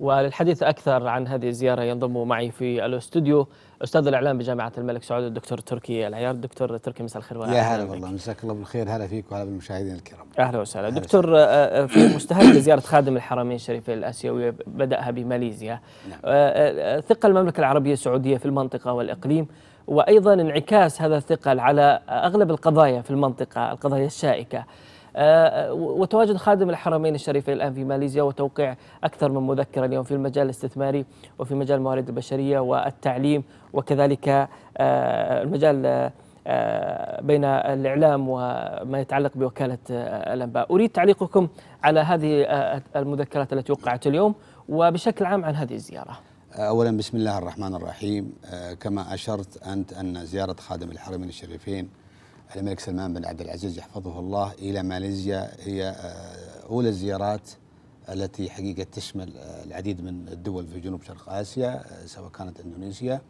وللحديث أكثر عن هذه الزيارة ينضم معي في الاستوديو أستاذ الإعلام بجامعة الملك سعود الدكتور تركي العيار دكتور تركي مساء الخير يا هلا والله مساك الله بالخير هلا فيك وهلا بالمشاهدين الكرام أهلا وسهلا دكتور آه، آه، في مستهدف زيارة خادم الحرمين الشريفين الآسيوية بدأها بماليزيا نعم. آه، ثقة المملكة العربية السعودية في المنطقة والإقليم وأيضا انعكاس هذا الثقل على أغلب القضايا في المنطقة القضايا الشائكة آه، وتواجد خادم الحرمين الشريفين الآن في ماليزيا وتوقيع أكثر من مذكرة اليوم في المجال الاستثماري وفي مجال الموارد البشرية والتعليم وكذلك آه، المجال آه، بين الإعلام وما يتعلق بوكالة الأنباء أريد تعليقكم على هذه المذكرات التي وقعت اليوم وبشكل عام عن هذه الزيارة أولا بسم الله الرحمن الرحيم كما أشرت أنت أن زيارة خادم الحرمين الشريفين الملك سلمان بن عبد العزيز يحفظه الله إلى ماليزيا هي آه، أولى الزيارات التي حقيقة تشمل آه، العديد من الدول في جنوب شرق آسيا آه، سواء كانت إندونيسيا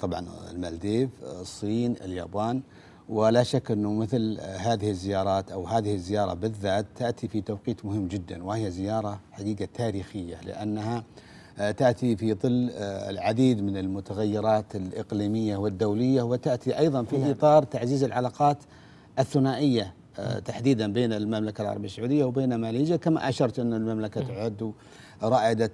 طبعا المالديف الصين اليابان ولا شك أنه مثل هذه الزيارات أو هذه الزيارة بالذات تأتي في توقيت مهم جدا وهي زيارة حقيقة تاريخية لأنها آه، تأتي في ظل آه، العديد من المتغيرات الإقليمية والدولية وتأتي أيضا في نعم. إطار تعزيز العلاقات الثنائية آه، تحديدا بين المملكة العربية السعودية وبين ماليزيا كما أشرت أن المملكة نعم. تعد رائدة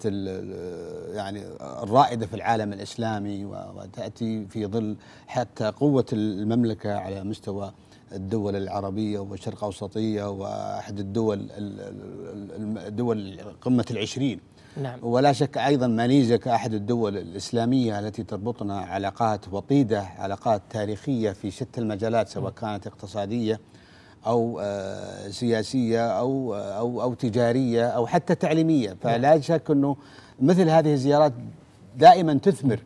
يعني الرائدة في العالم الإسلامي وتأتي في ظل حتى قوة المملكة على مستوى الدول العربية والشرق أوسطية وأحد الدول الدول قمة العشرين نعم. ولا شك أيضا ماليزيا كأحد الدول الإسلامية التي تربطنا علاقات وطيدة علاقات تاريخية في شتى المجالات سواء نعم. كانت اقتصادية او آه، سياسيه او آه، او او تجاريه او حتى تعليميه نعم. فلا شك انه مثل هذه الزيارات دائما تثمر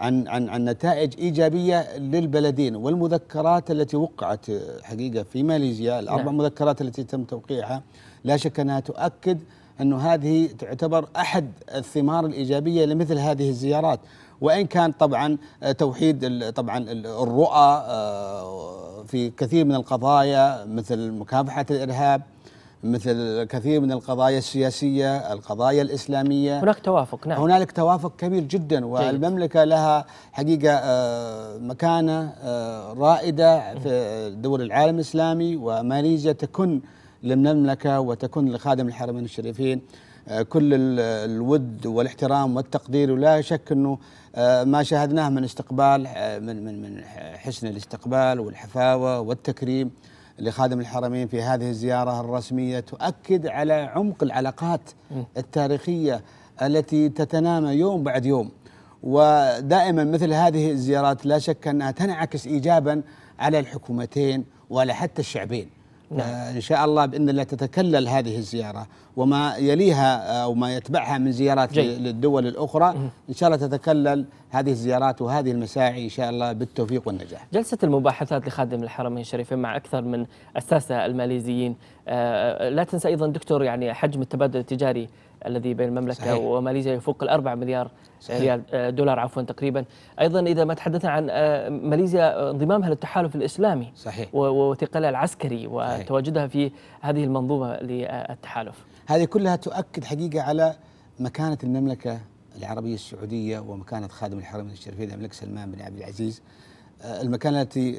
عن عن عن نتائج ايجابيه للبلدين والمذكرات التي وقعت آه، حقيقه في ماليزيا الاربع نعم. مذكرات التي تم توقيعها لا شك انها تؤكد أنه هذه تعتبر أحد الثمار الإيجابية لمثل هذه الزيارات وإن كان طبعا آه، توحيد طبعا الرؤى آه، في كثير من القضايا مثل مكافحة الإرهاب مثل كثير من القضايا السياسية القضايا الإسلامية هناك توافق نعم هنالك توافق كبير جدا والمملكة لها حقيقة آه، مكانة رائدة في دول العالم الإسلامي وماليزيا تكن للمملكة وتكون لخادم الحرمين الشريفين آه، كل الود والاحترام والتقدير ولا شك انه آه، ما شاهدناه من استقبال آه، من من من حسن الاستقبال والحفاوه والتكريم لخادم الحرمين في هذه الزياره الرسميه تؤكد على عمق العلاقات التاريخيه التي تتنامى يوم بعد يوم ودائما مثل هذه الزيارات لا شك انها تنعكس ايجابا على الحكومتين وعلى حتى الشعبين نعم. آه، إن شاء الله بإذن الله تتكلل هذه الزيارة وما يليها أو آه، ما يتبعها من زيارات جي. للدول الأخرى إن شاء الله تتكلل هذه الزيارات وهذه المساعي إن شاء الله بالتوفيق والنجاح جلسة المباحثات لخادم الحرمين الشريفين مع أكثر من الساسة الماليزيين آه، لا تنسى أيضا دكتور يعني حجم التبادل التجاري الذي بين المملكه صحيح. وماليزيا يفوق الأربع مليار صحيح. ريال آه، دولار عفوا تقريبا ايضا اذا ما تحدثنا عن آه، ماليزيا آه، انضمامها للتحالف الاسلامي صحيح وثقلها العسكري وتواجدها في هذه المنظومه للتحالف هذه كلها تؤكد حقيقه على مكانه المملكه العربيه السعوديه ومكانه خادم الحرمين الشريفين الملك سلمان بن عبد العزيز المكانه التي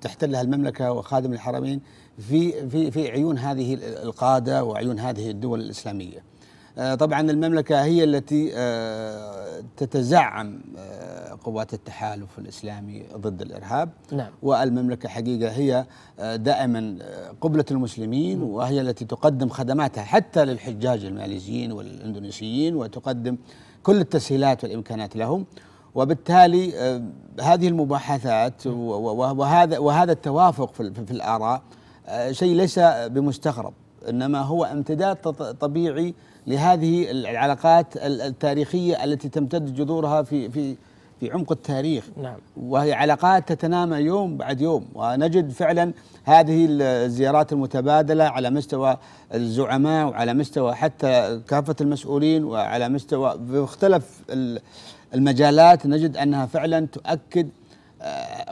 تحتلها المملكه وخادم الحرمين في في في عيون هذه القاده وعيون هذه الدول الاسلاميه. آه، طبعا المملكة هي التي آه، تتزعم آه، قوات التحالف الإسلامي ضد الإرهاب نعم. والمملكة حقيقة هي دائما قبلة المسلمين وهي التي تقدم خدماتها حتى للحجاج الماليزيين والإندونيسيين وتقدم كل التسهيلات والإمكانات لهم وبالتالي هذه المباحثات وهذا وهذا التوافق في الآراء شيء ليس بمستغرب انما هو امتداد طبيعي لهذه العلاقات التاريخيه التي تمتد جذورها في في في عمق التاريخ نعم. وهي علاقات تتنامى يوم بعد يوم ونجد فعلا هذه الزيارات المتبادلة على مستوى الزعماء وعلى مستوى حتى كافة المسؤولين وعلى مستوى مختلف المجالات نجد أنها فعلا تؤكد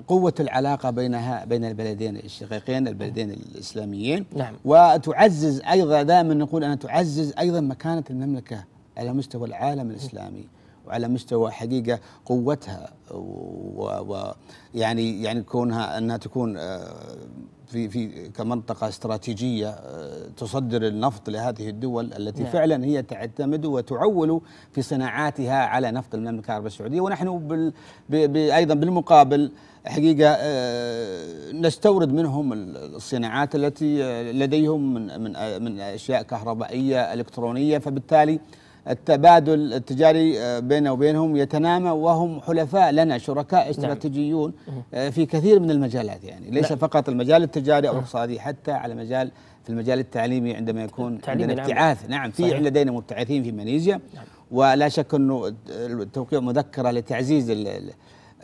قوة العلاقة بينها بين البلدين الشقيقين البلدين الإسلاميين نعم. وتعزز أيضا دائما نقول أنها تعزز أيضا مكانة المملكة على مستوى العالم الإسلامي وعلى مستوى حقيقه قوتها ويعني يعني كونها انها تكون آه، في في كمنطقه استراتيجيه آه، تصدر النفط لهذه الدول التي نعم. فعلا هي تعتمد وتعول في صناعاتها على نفط المملكه العربيه السعوديه ونحن بال ايضا بالمقابل حقيقه آه، نستورد منهم الصناعات التي لديهم من من من اشياء كهربائيه الكترونيه فبالتالي التبادل التجاري آه، بيننا وبينهم يتنامى وهم حلفاء لنا شركاء نعم. استراتيجيون آه، في كثير من المجالات يعني ليس نعم. فقط المجال التجاري او الاقتصادي حتى على مجال في المجال التعليمي عندما يكون عندنا نعم. ابتعاث نعم في لدينا مبتعثين في ماليزيا نعم. ولا شك انه توقيع مذكره لتعزيز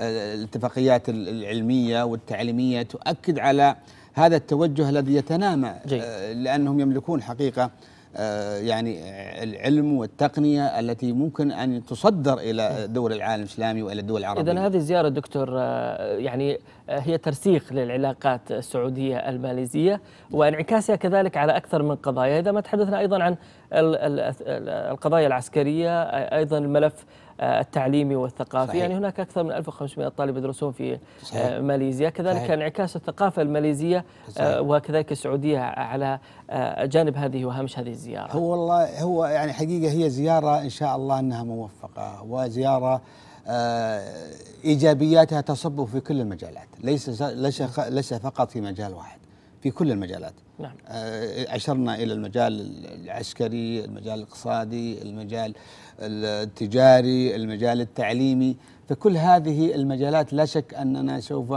الاتفاقيات العلميه والتعليميه تؤكد على هذا التوجه الذي يتنامى جيد. آه، لانهم يملكون حقيقه آه، يعني العلم والتقنية التي ممكن أن تصدر إلى إيه. دول العالم الإسلامي وإلى الدول العربية إذا هذه الزيارة دكتور آه، يعني آه، هي ترسيخ للعلاقات السعودية الماليزية وانعكاسها كذلك على أكثر من قضايا إذا ما تحدثنا أيضا عن القضايا العسكرية أيضا الملف آه، التعليمي والثقافي صحيح. يعني هناك أكثر من 1500 طالب يدرسون في آه، صحيح. ماليزيا كذلك صحيح. انعكاس الثقافة الماليزية آه، صحيح. وكذلك السعودية على جانب هذه وهامش هذه الزيارة هو والله هو يعني حقيقة هي زيارة إن شاء الله أنها موفقة وزيارة ايجابياتها تصب في كل المجالات ليس ليس ليس فقط في مجال واحد في كل المجالات نعم. أشرنا آه، إلى المجال العسكري المجال الاقتصادي المجال التجاري المجال التعليمي فكل هذه المجالات لا شك أننا سوف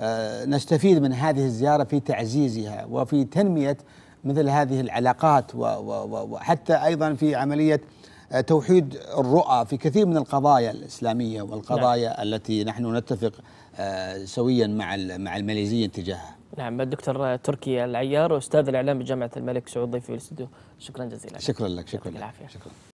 آه، نستفيد من هذه الزيارة في تعزيزها وفي تنمية مثل هذه العلاقات وحتى أيضا في عملية آه، توحيد الرؤى في كثير من القضايا الإسلامية والقضايا نعم. التي نحن نتفق سويا مع مع الماليزيين تجاهها نعم الدكتور تركي العيار استاذ الاعلام بجامعه الملك سعود ضيفي في الاستوديو شكرا جزيلا شكرا لك شكرا لك شكرا